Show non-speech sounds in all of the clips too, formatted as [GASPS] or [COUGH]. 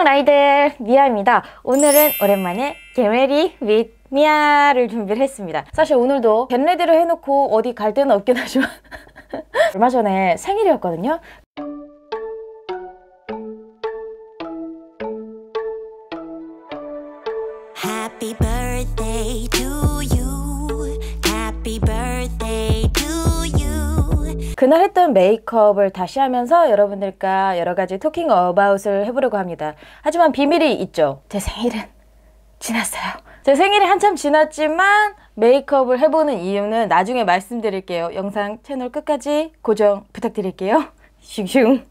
안녕 라이델 미아입니다 오늘은 오랜만에 개메리 윗 미아를 준비를 했습니다 사실 오늘도 겟레디를 해놓고 어디 갈 데는 없긴 하지만 [LAUGHS] 얼마 전에 생일이었거든요 그날 했던 메이크업을 다시 하면서 여러분들과 여러 가지 토킹 어바웃을 해보려고 합니다. 하지만 비밀이 있죠. 제 생일은 지났어요. 제 생일이 한참 지났지만 메이크업을 해보는 이유는 나중에 말씀드릴게요. 영상 채널 끝까지 고정 부탁드릴게요. 슝슝.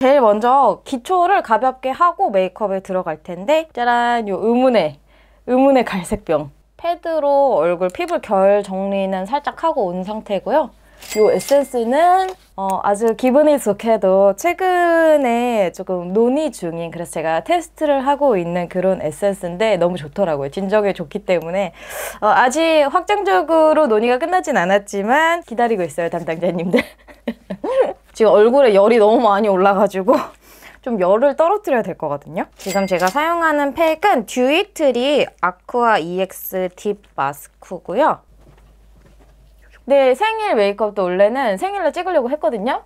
제일 먼저 기초를 가볍게 하고 메이크업에 들어갈 텐데 짜란 요 의문의 의문의 갈색병 패드로 얼굴 피부 결 정리는 살짝 하고 온 상태고요. 이 에센스는 어, 아주 기분이 좋게도 최근에 조금 논의 중인 그래서 제가 테스트를 하고 있는 그런 에센스인데 너무 좋더라고요. 진정에 좋기 때문에 어, 아직 확정적으로 논의가 끝나진 않았지만 기다리고 있어요 담당자님들. [LAUGHS] 지금 얼굴에 열이 너무 많이 올라가지고 [LAUGHS] 좀 열을 떨어뜨려야 될 거거든요. 지금 제가 사용하는 팩은 듀이트리 아쿠아 EX 딥 마스크고요. 네, 생일 메이크업도 원래는 생일날 찍으려고 했거든요.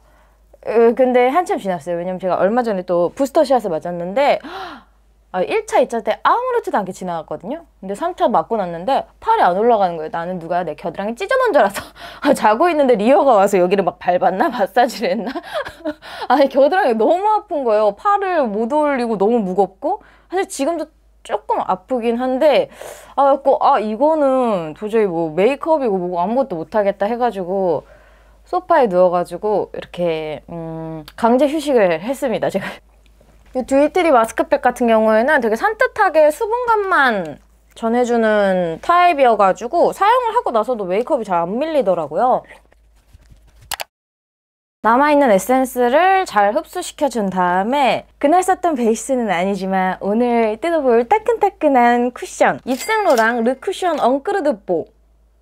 으, 근데 한참 지났어요. 왜냐면 제가 얼마 전에 또 부스터샷을 맞았는데 [GASPS] 아, 1차, 2차 때 아무렇지도 않게 지나갔거든요. 근데 3차 맞고 났는데 팔이 안 올라가는 거예요. 나는 누가 내 겨드랑이 찢어놓은 줄 알았어. [LAUGHS] 아, 자고 있는데 리어가 와서 여기를 막 밟았나? [LAUGHS] 마사지를 했나? [LAUGHS] 아니, 겨드랑이 너무 아픈 거예요. 팔을 못 올리고 너무 무겁고. 사실 지금도 조금 아프긴 한데 아, 고아 이거는 도저히 뭐 메이크업이고 뭐고 아무것도 못하겠다 해가지고 소파에 누워가지고 이렇게 음, 강제 휴식을 했습니다 제가 이 듀이트리 마스크팩 같은 경우에는 되게 산뜻하게 수분감만 전해주는 타입이어가지고 사용을 하고 나서도 메이크업이 잘 안 밀리더라고요 남아있는 에센스를 잘 흡수시켜준 다음에 그날 썼던 베이스는 아니지만 오늘 뜯어볼 따끈따끈한 쿠션 입생로랑 르쿠션 엉크르드뽀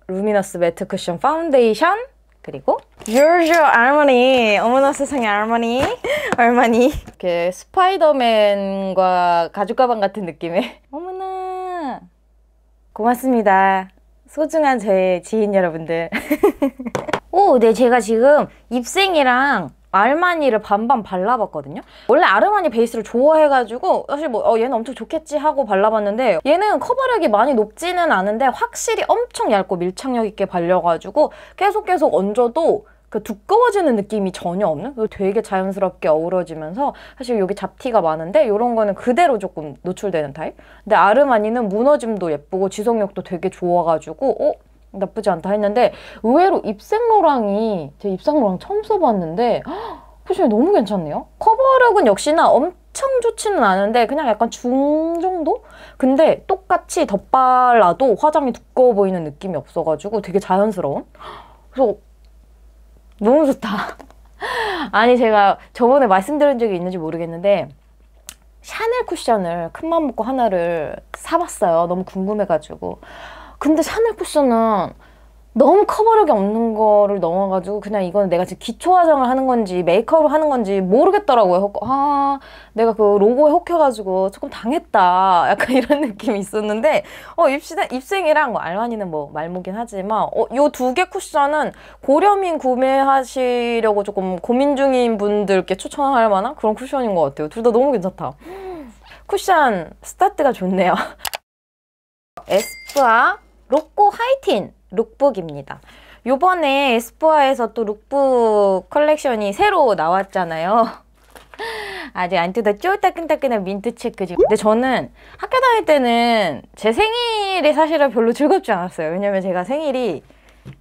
루미너스 매트 쿠션 파운데이션 그리고 유르조 알머니 어머나 세상에 할머니할머니 [LAUGHS] 이렇게 스파이더맨과 가죽가방 같은 느낌의 [LAUGHS] 어머나 고맙습니다 소중한 제 지인 여러분들 [LAUGHS] 오, 네 제가 지금 입생이랑 아르마니를 반반 발라봤거든요 원래 아르마니 베이스를 좋아해가지고 사실 뭐 어, 얘는 엄청 좋겠지 하고 발라봤는데 얘는 커버력이 많이 높지는 않은데 확실히 엄청 얇고 밀착력 있게 발려가지고 계속 계속 얹어도 그 두꺼워지는 느낌이 전혀 없는 되게 자연스럽게 어우러지면서 사실 여기 잡티가 많은데 이런 거는 그대로 조금 노출되는 타입 근데 아르마니는 무너짐도 예쁘고 지속력도 되게 좋아가지고 어? 나쁘지 않다 했는데 의외로 입생로랑이 제 입생로랑 처음 써봤는데 표쿠이 너무 괜찮네요 커버력은 역시나 엄청 좋지는 않은데 그냥 약간 중 정도? 근데 똑같이 덧발라도 화장이 두꺼워 보이는 느낌이 없어가지고 되게 자연스러운 그래서 너무 좋다. [LAUGHS] 아니 제가 저번에 말씀드린 적이 있는지 모르겠는데 샤넬 쿠션을 큰맘 먹고 하나를 사봤어요. 너무 궁금해가지고. 근데 샤넬 쿠션은 너무 커버력이 없는 거를 넘어가지고 그냥 이건 내가 지금 기초 화장을 하는 건지 메이크업을 하는 건지 모르겠더라고요. 아 내가 그 로고에 혹해가지고 조금 당했다 약간 [LAUGHS] 이런 느낌이 있었는데 어 입시다, 입생이랑 뭐 알마니는 뭐 말모긴 하지만 어, 요 두 개 쿠션은 고려민 구매하시려고 조금 고민 중인 분들께 추천할 만한 그런 쿠션인 것 같아요. 둘 다 너무 괜찮다. 음. 쿠션 스타트가 좋네요. [LAUGHS] 에스쁘아 로꼬 하이틴 룩북입니다. 요번에 에스쁘아에서 또 룩북 컬렉션이 새로 나왔잖아요. [LAUGHS] 아직 안 뜯었죠? 따끈따끈한 민트 체크 지금. 근데 저는 학교 다닐 때는 제 생일이 사실은 별로 즐겁지 않았어요. 왜냐면 제가 생일이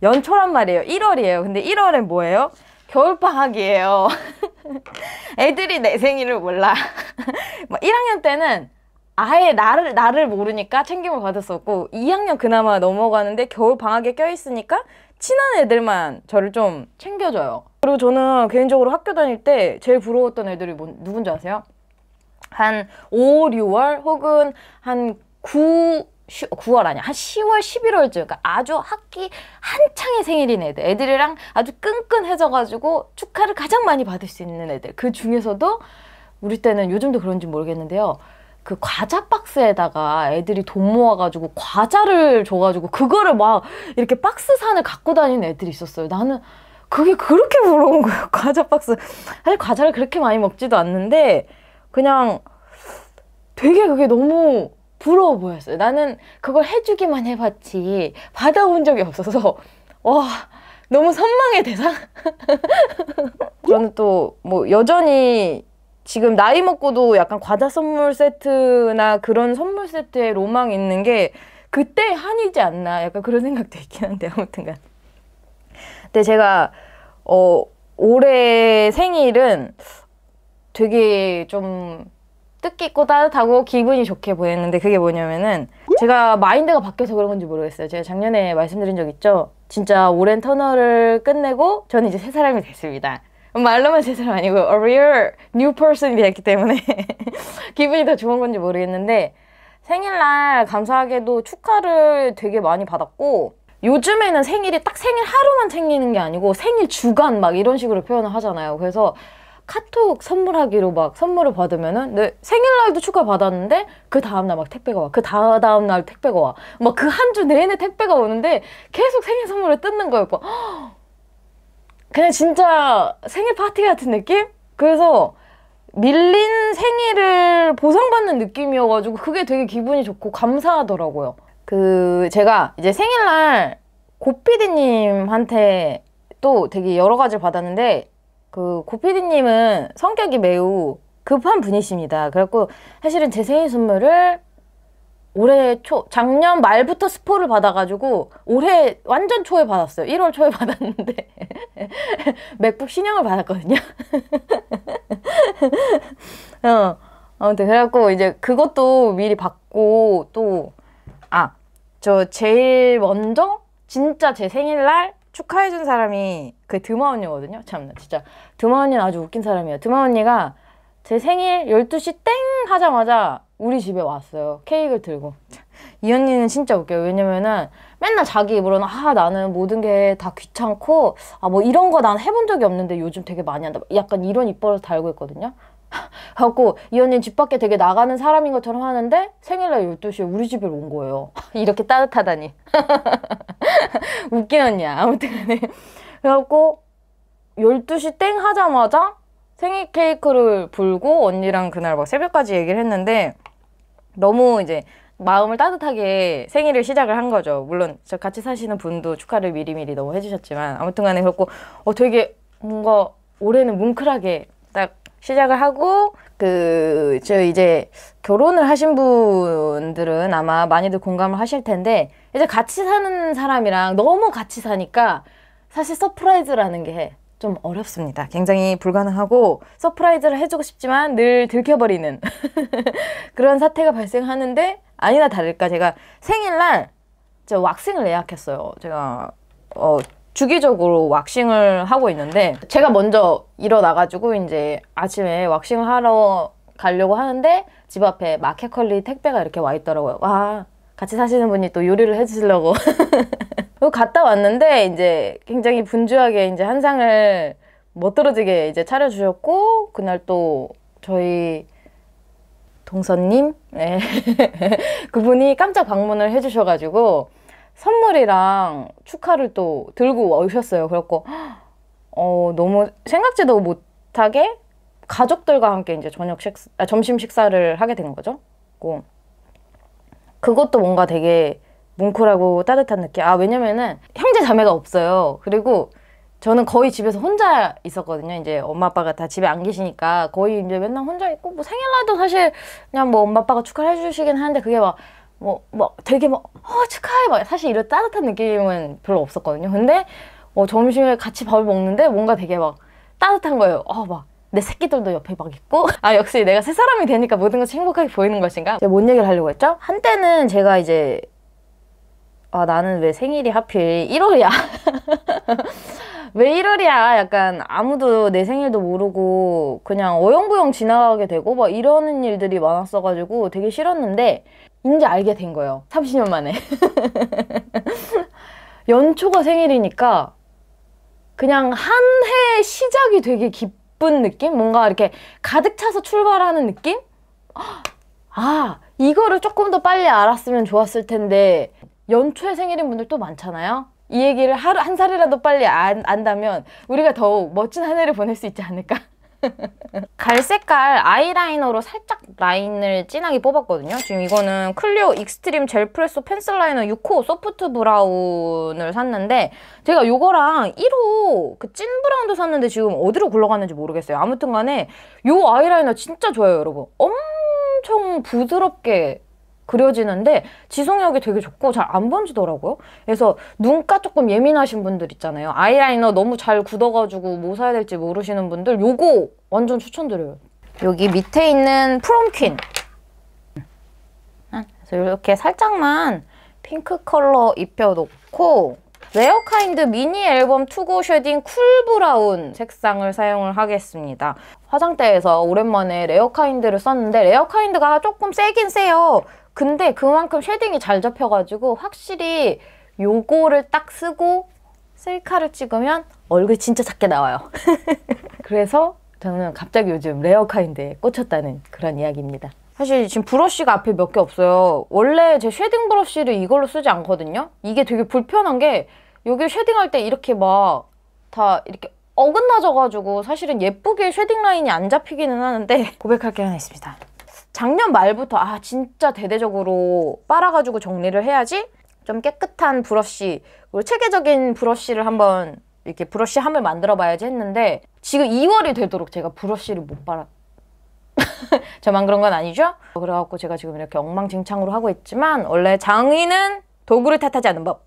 연초란 말이에요. 1월이에요. 근데 1월엔 뭐예요? 겨울방학이에요. [LAUGHS] 애들이 내 생일을 몰라. 1학년 [LAUGHS] 뭐 때는 아예 나를 나를 모르니까 챙김을 받았었고 2학년 그나마 넘어가는데 겨울 방학에 껴있으니까 친한 애들만 저를 좀 챙겨줘요 그리고 저는 개인적으로 학교 다닐 때 제일 부러웠던 애들이 뭔, 누군지 아세요? 한 5, 6월 혹은 한 9, 9월 아니야 한 10월 11월쯤 그러니까 아주 학기 한창의 생일인 애들 애들이랑 아주 끈끈해져 가지고 축하를 가장 많이 받을 수 있는 애들 그 중에서도 우리 때는 요즘도 그런지 모르겠는데요 그 과자 박스에다가 애들이 돈 모아가지고 과자를 줘가지고 그거를 막 이렇게 박스 산을 갖고 다니는 애들이 있었어요. 나는 그게 그렇게 부러운 거예요. [LAUGHS] 과자 박스. 사실 과자를 그렇게 많이 먹지도 않는데 그냥 되게 그게 너무 부러워 보였어요. 나는 그걸 해주기만 해봤지 받아본 적이 없어서 와 너무 선망의 대상? [LAUGHS] 저는 또 뭐 여전히 지금 나이 먹고도 약간 과자 선물 세트나 그런 선물 세트에 로망 있는 게 그때 한이지 않나 약간 그런 생각도 있긴 한데 아무튼간 근데 제가 어 올해 생일은 되게 좀 뜻깊고 따뜻하고 기분이 좋게 보였는데 그게 뭐냐면은 제가 마인드가 바뀌어서 그런 건지 모르겠어요 제가 작년에 말씀드린 적 있죠 진짜 오랜 터널을 끝내고 저는 이제 새 사람이 됐습니다 말로만 제대로 아니고 a real new person이 됐기 때문에 [LAUGHS] 기분이 더 좋은 건지 모르겠는데 생일날 감사하게도 축하를 되게 많이 받았고 요즘에는 생일이 딱 생일 하루만 챙기는 게 아니고 생일 주간 막 이런 식으로 표현을 하잖아요. 그래서 카톡 선물하기로 막 선물을 받으면은 내 네, 생일날도 축하 받았는데 그 다음날 막 택배가 와. 그 다, 다음날 택배가 와. 막 그 한 주 내내 택배가 오는데 계속 생일 선물을 뜯는 거였고. 그냥 진짜 생일 파티 같은 느낌? 그래서 밀린 생일을 보상받는 느낌이어가지고 그게 되게 기분이 좋고 감사하더라고요. 그 제가 이제 생일날 고피디님한테 또 되게 여러 가지를 받았는데 그 고피디님은 성격이 매우 급한 분이십니다. 그래갖고 사실은 제 생일 선물을 올해 초 작년 말부터 스포를 받아가지고 올해 완전 초에 받았어요. 1월 초에 [LAUGHS] 받았는데 [LAUGHS] 맥북 신형을 받았거든요. [LAUGHS] 어, 아무튼 그래갖고 이제 그것도 미리 받고 또 아 저 제일 먼저 진짜 제 생일날 축하해준 사람이 그 드마 언니거든요. 참나 진짜 드마 언니는 아주 웃긴 사람이에요. 드마 언니가 제 생일 12시 땡 하자마자 우리 집에 왔어요. 케이크를 들고. 이 언니는 진짜 웃겨요. 왜냐면은 맨날 자기 입으로는 아 나는 모든 게 다 귀찮고 아 뭐 이런 거 난 해본 적이 없는데 요즘 되게 많이 한다. 약간 이런 입버릇 달고 있거든요. 하고 [LAUGHS] 이 언니는 집 밖에 되게 나가는 사람인 것처럼 하는데 생일날 12시에 우리 집에 온 거예요. [LAUGHS] 이렇게 따뜻하다니. [LAUGHS] 웃긴 언니야. 아무튼 그래갖고 12시 땡 하자마자 생일 케이크를 불고 언니랑 그날 막 새벽까지 얘기를 했는데 너무 이제 마음을 따뜻하게 생일을 시작을 한 거죠. 물론 저 같이 사시는 분도 축하를 미리미리 너무 해주셨지만 아무튼간에 그렇고 어 되게 뭔가 올해는 뭉클하게 딱 시작을 하고 그 저 이제 결혼을 하신 분들은 아마 많이들 공감을 하실 텐데 이제 같이 사는 사람이랑 너무 같이 사니까 사실 서프라이즈라는 게좀 어렵습니다. 굉장히 불가능하고 서프라이즈를 해주고 싶지만 늘 들켜버리는 [LAUGHS] 그런 사태가 발생하는데 아니나 다를까 제가 생일날 제가 왁싱을 예약했어요. 제가 어, 주기적으로 왁싱을 하고 있는데 제가 먼저 일어나가지고 이제 아침에 왁싱을 하러 가려고 하는데 집 앞에 마켓컬리 택배가 이렇게 와 있더라고요. 와 같이 사시는 분이 또 요리를 해주시려고 [LAUGHS] 갔다 왔는데 이제 굉장히 분주하게 이제 한상을 멋들어지게 이제 차려주셨고 그날 또 저희 동선님 네. [LAUGHS] 그분이 깜짝 방문을 해주셔가지고 선물이랑 축하를 또 들고 오셨어요. 그래갖고 [GASPS] 어 너무 생각지도 못하게 가족들과 함께 이제 저녁 식 아, 점심 식사를 하게 된 거죠. 고 그것도 뭔가 되게 뭉클하고 따뜻한 느낌 아 왜냐면은 형제 자매가 없어요 그리고 저는 거의 집에서 혼자 있었거든요 이제 엄마 아빠가 다 집에 안 계시니까 거의 이제 맨날 혼자 있고 뭐 생일날도 사실 그냥 뭐 엄마 아빠가 축하를 해주시긴 하는데 그게 막 뭐, 뭐 되게 막, 어, 축하해! 막, 사실 이런 따뜻한 느낌은 별로 없었거든요. 근데, 어, 점심에 같이 밥을 먹는데 뭔가 되게 막 따뜻한 거예요. 어, 막, 내 새끼들도 옆에 막 있고 [LAUGHS] 아 역시 내가 새 사람이 되니까 모든 것이 행복하게 보이는 것인가? 제가 뭔 얘기를 하려고 했죠? 한때는 제가 이제 아 나는 왜 생일이 하필 1월이야 [LAUGHS] 왜 1월이야 약간 아무도 내 생일도 모르고 그냥 어영부영 지나가게 되고 막 이러는 일들이 많았어가지고 되게 싫었는데 이제 알게 된 거예요 30년 만에 [LAUGHS] 연초가 생일이니까 그냥 한해 시작이 되게 깊 기쁜 느낌? 뭔가 이렇게 가득 차서 출발하는 느낌? 아, 이거를 조금 더 빨리 알았으면 좋았을 텐데 연초에 생일인 분들 또 많잖아요? 이 얘기를 하루 한 살이라도 빨리 안, 안다면 우리가 더욱 멋진 한 해를 보낼 수 있지 않을까? [LAUGHS] 갈 색깔 아이라이너로 살짝 라인을 진하게 뽑았거든요. 지금 이거는 클리오 익스트림 젤 프레소 펜슬 라이너 6호 소프트 브라운을 샀는데 제가 이거랑 1호 그찐 브라운도 샀는데 지금 어디로 굴러갔는지 모르겠어요. 아무튼 간에 이 아이라이너 진짜 좋아요, 여러분. 엄청 부드럽게 그려지는데 지속력이 되게 좋고 잘 안 번지더라고요. 그래서 눈가 조금 예민하신 분들 있잖아요. 아이라이너 너무 잘 굳어가지고 뭐 사야 될지 모르시는 분들 요거 완전 추천드려요. 여기 밑에 있는 프롬퀸 그래서 이렇게 살짝만 핑크 컬러 입혀놓고 레어카인드 미니 앨범 투고 쉐딩 쿨브라운 색상을 사용을 하겠습니다. 화장대에서 오랜만에 레어카인드를 썼는데 레어카인드가 조금 세긴 세요. 근데 그만큼 쉐딩이 잘 잡혀가지고 확실히 요거를 딱 쓰고 셀카를 찍으면 얼굴이 진짜 작게 나와요. [LAUGHS] 그래서 저는 갑자기 요즘 레어카인드에 꽂혔다는 그런 이야기입니다. 사실 지금 브러쉬가 앞에 몇 개 없어요. 원래 제 쉐딩 브러쉬를 이걸로 쓰지 않거든요. 이게 되게 불편한 게 여기 쉐딩할 때 이렇게 막 다 이렇게 어긋나져가지고 사실은 예쁘게 쉐딩 라인이 안 잡히기는 하는데 [LAUGHS] 고백할 게 하나 있습니다. 작년 말부터 아 진짜 대대적으로 빨아가지고 정리를 해야지 좀 깨끗한 브러쉬 그리고 체계적인 브러쉬를 한번 이렇게 브러쉬함을 만들어 봐야지 했는데 지금 2월이 되도록 제가 브러쉬를 못 빨았 [LAUGHS] 저만 그런 건 아니죠? 그래갖고 제가 지금 이렇게 엉망진창으로 하고 있지만 원래 장인은 도구를 탓하지 않는 법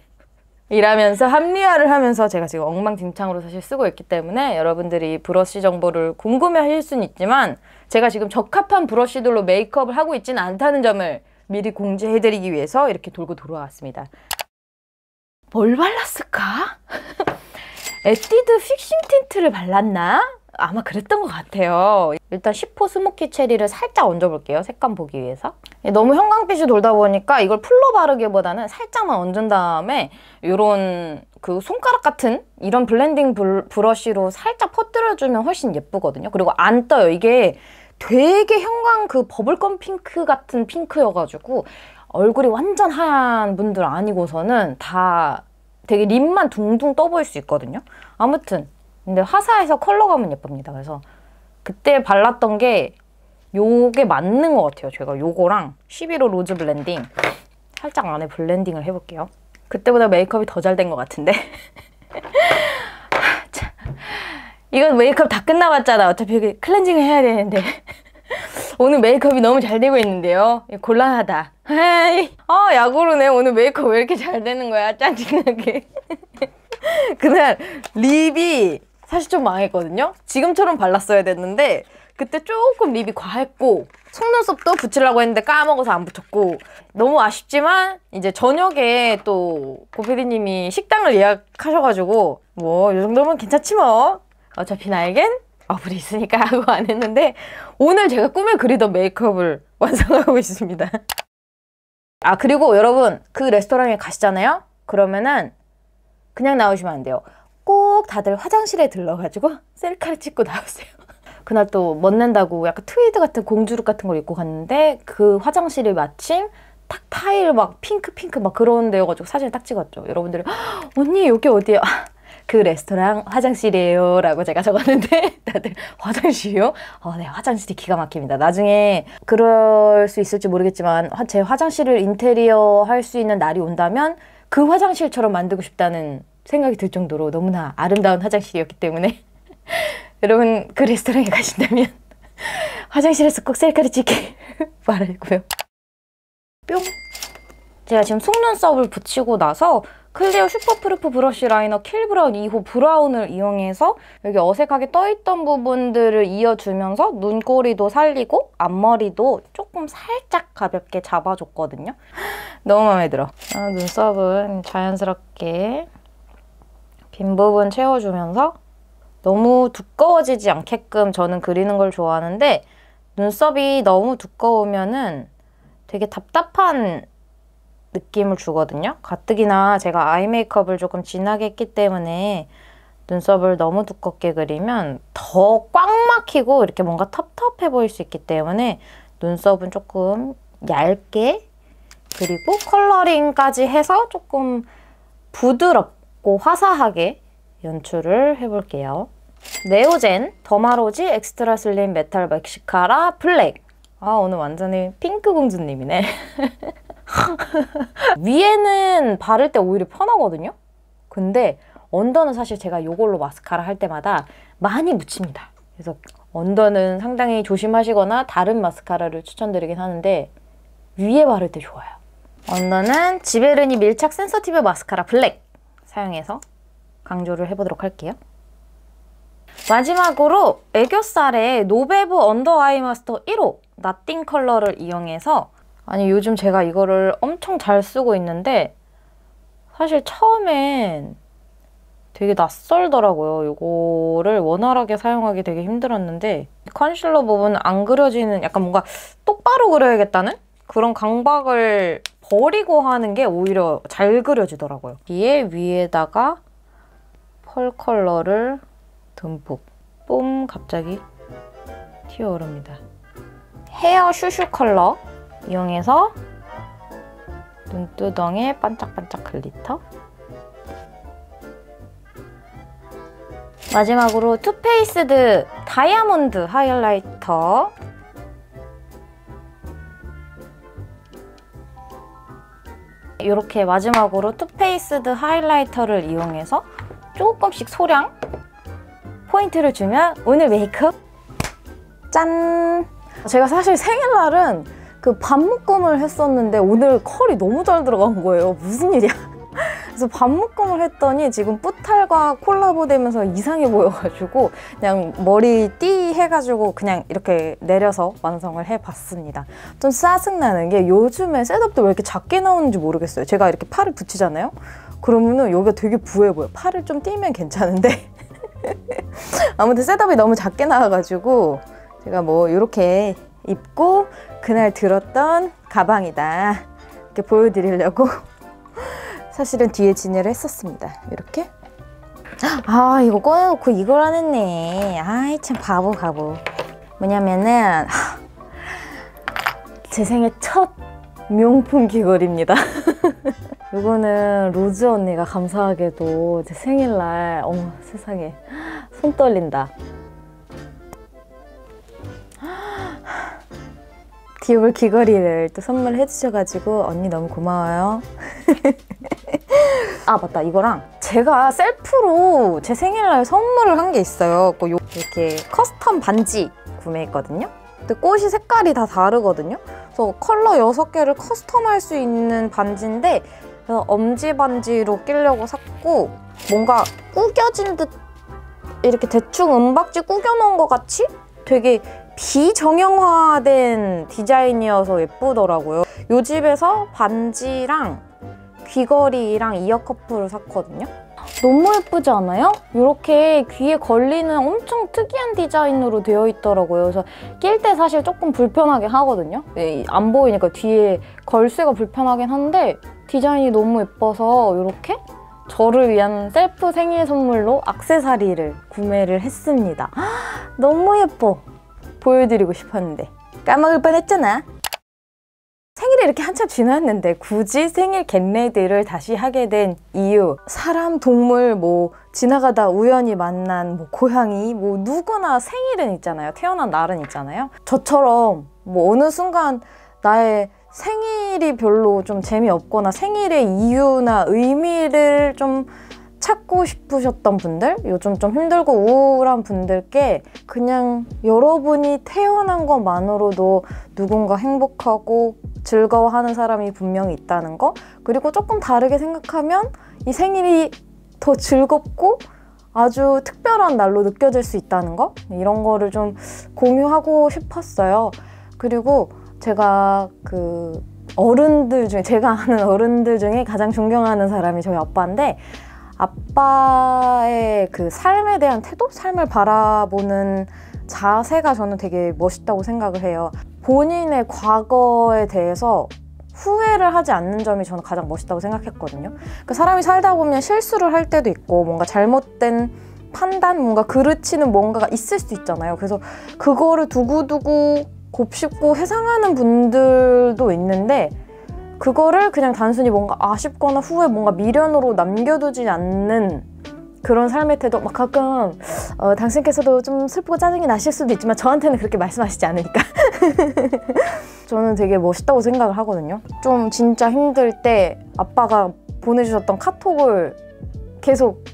[LAUGHS] 이라면서 합리화를 하면서 제가 지금 엉망진창으로 사실 쓰고 있기 때문에 여러분들이 브러쉬 정보를 궁금해 하실 수는 있지만 제가 지금 적합한 브러쉬들로 메이크업을 하고 있진 않다는 점을 미리 공지해드리기 위해서 이렇게 돌고 돌아왔습니다. 뭘 발랐을까? [LAUGHS] 에뛰드 픽싱 틴트를 발랐나? 아마 그랬던 것 같아요. 일단 10호 스모키 체리를 살짝 얹어볼게요. 색감 보기 위해서. 예, 너무 형광빛이 돌다 보니까 이걸 풀로 바르기보다는 살짝만 얹은 다음에 이런 그 손가락 같은 이런 블렌딩 브러쉬로 살짝 퍼뜨려주면 훨씬 예쁘거든요. 그리고 안 떠요. 이게 되게 형광 그 버블검 핑크 같은 핑크여가지고 얼굴이 완전 하얀 분들 아니고서는 다 되게 립만 둥둥 떠보일 수 있거든요. 아무튼 근데 화사해서 컬러감은 예쁩니다. 그래서 그때 발랐던 게 요게 맞는 것 같아요. 제가 요거랑 11호 로즈 블렌딩 살짝 안에 블렌딩을 해볼게요. 그때보다 메이크업이 더 잘 된 것 같은데 [LAUGHS] 아, 이건 메이크업 다 끝나봤잖아. 어차피 클렌징을 해야 되는데 오늘 메이크업이 너무 잘 되고 있는데요. 예, 곤란하다. 헤이. 아, 어, 야구르네. 오늘 메이크업 왜 이렇게 잘 되는 거야? 짜증나게. [LAUGHS] 그날 립이 사실 좀 망했거든요. 지금처럼 발랐어야 됐는데 그때 조금 립이 과했고 속눈썹도 붙이려고 했는데 까먹어서 안 붙였고 너무 아쉽지만 이제 저녁에 또 고피디님이 식당을 예약하셔가지고 뭐이 정도면 괜찮지 뭐 어차피 나에겐 어플이 있으니까 [LAUGHS] 하고 안 했는데 오늘 제가 꿈에 그리던 메이크업을 [LAUGHS] 완성하고 있습니다. 아 그리고 여러분 그 레스토랑에 가시잖아요? 그러면은 그냥 나오시면 안 돼요. 꼭 다들 화장실에 들러가지고 [LAUGHS] 셀카를 찍고 나오세요. 그날 또 멋낸다고 약간 트위드 같은 공주룩 같은 걸 입고 갔는데 그 화장실이 마침 탁 타일 막 핑크핑크 막 그런 데여가지고 사진을 딱 찍었죠. 여러분들이 언니 여기 어디야? 그 레스토랑 화장실이에요. 라고 제가 적었는데 [LAUGHS] 다들 화장실이요? 어, 네, 화장실이 기가 막힙니다. 나중에 그럴 수 있을지 모르겠지만 제 화장실을 인테리어 할 수 있는 날이 온다면 그 화장실처럼 만들고 싶다는 생각이 들 정도로 너무나 아름다운 화장실이었기 때문에 [LAUGHS] 여러분 그 레스토랑에 가신다면 [LAUGHS] 화장실에서 꼭 셀카를 찍게 말하고요. 뿅! 제가 지금 속눈썹을 붙이고 나서 클리오 슈퍼프루프 브러쉬 라이너 킬브라운 2호 브라운을 이용해서 여기 어색하게 떠있던 부분들을 이어주면서 눈꼬리도 살리고 앞머리도 조금 살짝 가볍게 잡아줬거든요. [GASPS] 너무 마음에 들어. 아, 눈썹은 자연스럽게 빈 부분 채워주면서 너무 두꺼워지지 않게끔 저는 그리는 걸 좋아하는데 눈썹이 너무 두꺼우면은 되게 답답한 느낌을 주거든요. 가뜩이나 제가 아이 메이크업을 조금 진하게 했기 때문에 눈썹을 너무 두껍게 그리면 더 꽉 막히고 이렇게 뭔가 텁텁해 보일 수 있기 때문에 눈썹은 조금 얇게 그리고 컬러링까지 해서 조금 부드럽고 화사하게 연출을 해볼게요. 네오젠 더마로지 엑스트라 슬림 메탈 멕시카라 블랙 아 오늘 완전히 핑크 공주님이네 [LAUGHS] [LAUGHS] 위에는 바를 때 오히려 편하거든요? 근데 언더는 사실 제가 이걸로 마스카라 할 때마다 많이 묻힙니다. 그래서 언더는 상당히 조심하시거나 다른 마스카라를 추천드리긴 하는데 위에 바를 때 좋아요. 언더는 지베르니 밀착 센서티브 마스카라 블랙 사용해서 강조를 해보도록 할게요. 마지막으로 애교살에 노베브 언더 아이 마스터 1호 나띵 컬러를 이용해서 아니 요즘 제가 이거를 엄청 잘 쓰고 있는데 사실 처음엔 되게 낯설더라고요. 이거를 원활하게 사용하기 되게 힘들었는데 컨실러 부분 안 그려지는 약간 뭔가 똑바로 그려야겠다는 그런 강박을 버리고 하는 게 오히려 잘 그려지더라고요. 뒤에 위에다가 펄 컬러를 듬뿍 뿜 갑자기 튀어오릅니다. 헤어 슈슈 컬러 이용해서 눈두덩에 반짝반짝 글리터 마지막으로 투페이스드 다이아몬드 하이라이터 이렇게 마지막으로 투페이스드 하이라이터를 이용해서 조금씩 소량 포인트를 주면 오늘 메이크업 짠! 제가 사실 생일날은 그밥묶음을 했었는데 오늘 컬이 너무 잘 들어간 거예요. 무슨 일이야? [LAUGHS] 그래서 밥묶음을 했더니 지금 뿌탈과 콜라보되면서 이상해 보여가지고 그냥 머리 띠 해가지고 그냥 이렇게 내려서 완성을 해봤습니다. 좀 짜증나는 게 요즘에 셋업도 왜 이렇게 작게 나오는지 모르겠어요. 제가 이렇게 팔을 붙이잖아요? 그러면은 여기가 되게 부해 보여. 팔을 좀 띄면 괜찮은데 [LAUGHS] 아무튼 셋업이 너무 작게 나와가지고 제가 뭐 이렇게 입고 그날 들었던 가방이다 이렇게 보여드리려고 [LAUGHS] 사실은 뒤에 진열을 했었습니다 이렇게 아 이거 꺼내놓고 이걸 안 했네 아이 참 바보 바보 뭐냐면은 [LAUGHS] 제 생애 첫 명품 귀걸이입니다 이거는 [LAUGHS] 로즈 언니가 감사하게도 제 생일날 어머 세상에 손 떨린다 귀울 귀걸이를 또 선물해 네. 주셔가지고 언니 너무 고마워요 [LAUGHS] 아 맞다 이거랑 제가 셀프로 제 생일날 선물을 한 게 있어요 그 이렇게 커스텀 반지 구매했거든요 근데 꽃이 색깔이 다 다르거든요 그래서 컬러 6개를 커스텀할 수 있는 반지인데 그래서 엄지 반지로 끼려고 샀고 뭔가 꾸겨진 듯 이렇게 대충 은박지 꾸겨놓은 것 같이 되게 비정형화된 디자인이어서 예쁘더라고요. 요 집에서 반지랑 귀걸이랑 이어커플을 샀거든요. 너무 예쁘지 않아요? 이렇게 귀에 걸리는 엄청 특이한 디자인으로 되어 있더라고요. 그래서 낄 때 사실 조금 불편하게 하거든요. 예, 안 보이니까 뒤에 걸쇠가 불편하긴 한데 디자인이 너무 예뻐서 이렇게 저를 위한 셀프 생일 선물로 악세사리를 구매를 했습니다. [GASPS] 너무 예뻐! 보여드리고 싶었는데 까먹을 뻔했잖아 생일이 이렇게 한참 지났는데 굳이 생일 겟레이드를 다시 하게 된 이유 사람, 동물, 뭐 지나가다 우연히 만난 뭐 고양이 뭐 누구나 생일은 있잖아요 태어난 날은 있잖아요 저처럼 뭐 어느 순간 나의 생일이 별로 좀 재미없거나 생일의 이유나 의미를 좀 찾고 싶으셨던 분들 요즘 좀 힘들고 우울한 분들께 그냥 여러분이 태어난 것만으로도 누군가 행복하고 즐거워하는 사람이 분명히 있다는 거 그리고 조금 다르게 생각하면 이 생일이 더 즐겁고 아주 특별한 날로 느껴질 수 있다는 거 이런 거를 좀 공유하고 싶었어요 그리고 제가 그 어른들 중에 제가 아는 어른들 중에 가장 존경하는 사람이 저희 아빠인데 아빠의 그 삶에 대한 태도? 삶을 바라보는 자세가 저는 되게 멋있다고 생각을 해요. 본인의 과거에 대해서 후회를 하지 않는 점이 저는 가장 멋있다고 생각했거든요. 그 사람이 살다 보면 실수를 할 때도 있고 뭔가 잘못된 판단, 뭔가 그르치는 뭔가가 있을 수 있잖아요. 그래서 그거를 두고두고 곱씹고 회상하는 분들도 있는데 그거를 그냥 단순히 뭔가 아쉽거나 후에 뭔가 미련으로 남겨두지 않는 그런 삶의 태도 막 가끔 어, 당신께서도 좀 슬프고 짜증이 나실 수도 있지만 저한테는 그렇게 말씀하시지 않으니까 [LAUGHS] 저는 되게 멋있다고 생각을 하거든요 좀 진짜 힘들 때 아빠가 보내주셨던 카톡을 계속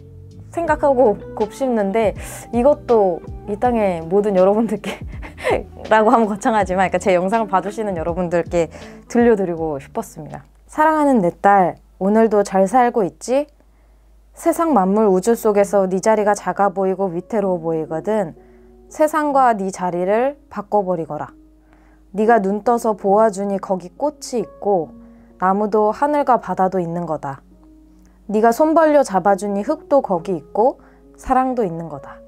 생각하고 [LAUGHS] 곱씹는데 이것도 이 땅의 모든 여러분들께 라고 하면 거창하지만 그러니까 제 영상을 봐주시는 여러분들께 들려드리고 싶었습니다 사랑하는 내 딸 오늘도 잘 살고 있지? 세상 만물 우주 속에서 네 자리가 작아 보이고 위태로워 보이거든 세상과 네 자리를 바꿔버리거라 네가 눈 떠서 보아주니 거기 꽃이 있고 나무도 하늘과 바다도 있는 거다 네가 손 벌려 잡아주니 흙도 거기 있고 사랑도 있는 거다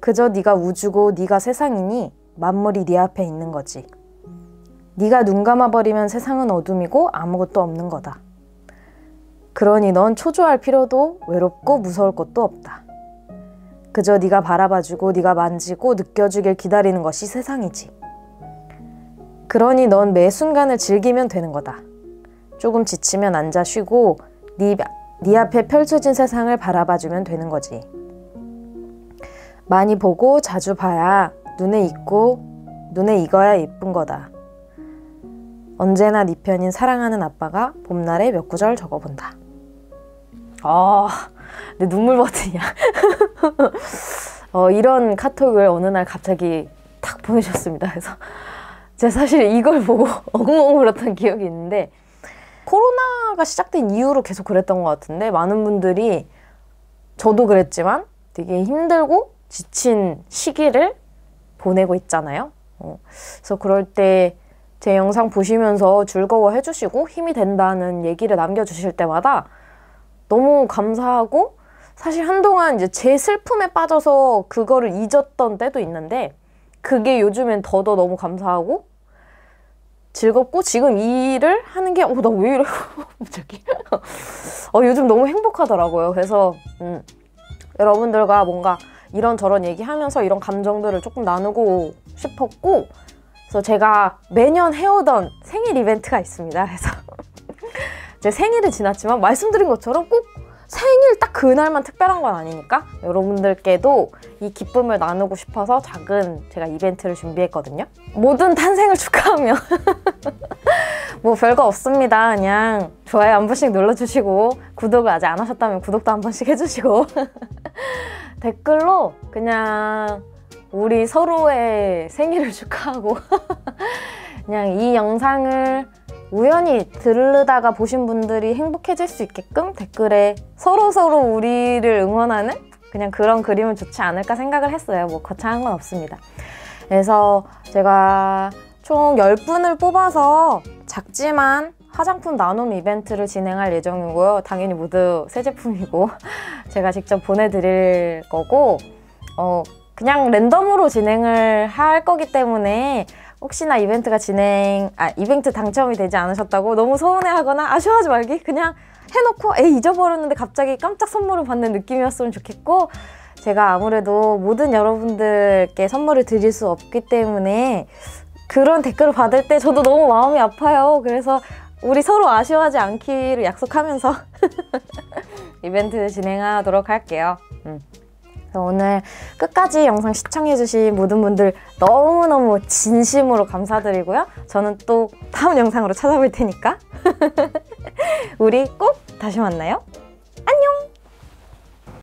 그저 네가 우주고 네가 세상이니 만물이 네 앞에 있는 거지. 네가 눈 감아버리면 세상은 어둠이고 아무것도 없는 거다. 그러니 넌 초조할 필요도 외롭고 무서울 것도 없다. 그저 네가 바라봐주고 네가 만지고 느껴주길 기다리는 것이 세상이지. 그러니 넌 매 순간을 즐기면 되는 거다. 조금 지치면 앉아 쉬고 네, 네 앞에 펼쳐진 세상을 바라봐주면 되는 거지. 많이 보고 자주 봐야 눈에 익고 눈에 익어야 예쁜 거다. 언제나 네 편인 사랑하는 아빠가 봄날에 몇 구절 적어본다. 아, 내 눈물 버튼이야. [LAUGHS] 어, 이런 카톡을 어느 날 갑자기 탁 보내셨습니다. 그래서 제가 사실 이걸 보고 엉엉 [LAUGHS] 울었던 기억이 있는데 코로나가 시작된 이후로 계속 그랬던 것 같은데 많은 분들이 저도 그랬지만 되게 힘들고 지친 시기를 보내고 있잖아요. 어, 그래서 그럴 때 제 영상 보시면서 즐거워해 주시고 힘이 된다는 얘기를 남겨주실 때마다 너무 감사하고 사실 한동안 이제 제 슬픔에 빠져서 그거를 잊었던 때도 있는데 그게 요즘엔 더더 너무 감사하고 즐겁고 지금 이 일을 하는 게 어 나 왜 이래 [LAUGHS] 갑자기 [LAUGHS] 어 요즘 너무 행복하더라고요 그래서 음 여러분들과 뭔가 이런저런 얘기하면서 이런 감정들을 조금 나누고 싶었고 그래서 제가 매년 해오던 생일 이벤트가 있습니다. 그래서 [LAUGHS] 제 생일은 지났지만 말씀드린 것처럼 꼭 생일 딱 그날만 특별한 건 아니니까 여러분들께도 이 기쁨을 나누고 싶어서 작은 제가 이벤트를 준비했거든요. 모든 탄생을 [LAUGHS] 축하하며 [LAUGHS] 뭐 별거 없습니다. 그냥 좋아요 한 번씩 눌러주시고 구독을 아직 안 하셨다면 구독도 한 번씩 해주시고 댓글로 그냥 우리 서로의 생일을 [LAUGHS] 축하하고 그냥 이 영상을 우연히 들르다가 보신 분들이 행복해질 수 있게끔 댓글에 서로서로 우리를 응원하는 그냥 그런 그림은 좋지 않을까 생각을 했어요. 뭐 거창한 건 없습니다. 그래서 제가 총 10분을 뽑아서 작지만 화장품 나눔 이벤트를 진행할 예정이고요. 당연히 모두 새 제품이고 [LAUGHS] 제가 직접 보내드릴 거고 어, 그냥 랜덤으로 진행을 할 거기 때문에 혹시나 이벤트가 진행, 아, 이벤트 당첨이 되지 않으셨다고 너무 서운해하거나 아쉬워하지 말기 그냥 해놓고 에 잊어버렸는데 갑자기 깜짝 선물을 받는 느낌이었으면 좋겠고 제가 아무래도 모든 여러분들께 선물을 드릴 수 없기 때문에 그런 댓글을 받을 때 저도 너무 마음이 아파요. 그래서 우리 서로 아쉬워하지 않기를 약속하면서 [LAUGHS] 이벤트 진행하도록 할게요. 음. 오늘 끝까지 영상 시청해주신 모든 분들 너무너무 진심으로 감사드리고요. 저는 또 다음 영상으로 찾아볼 테니까 [LAUGHS] 우리 꼭 다시 만나요. 안녕!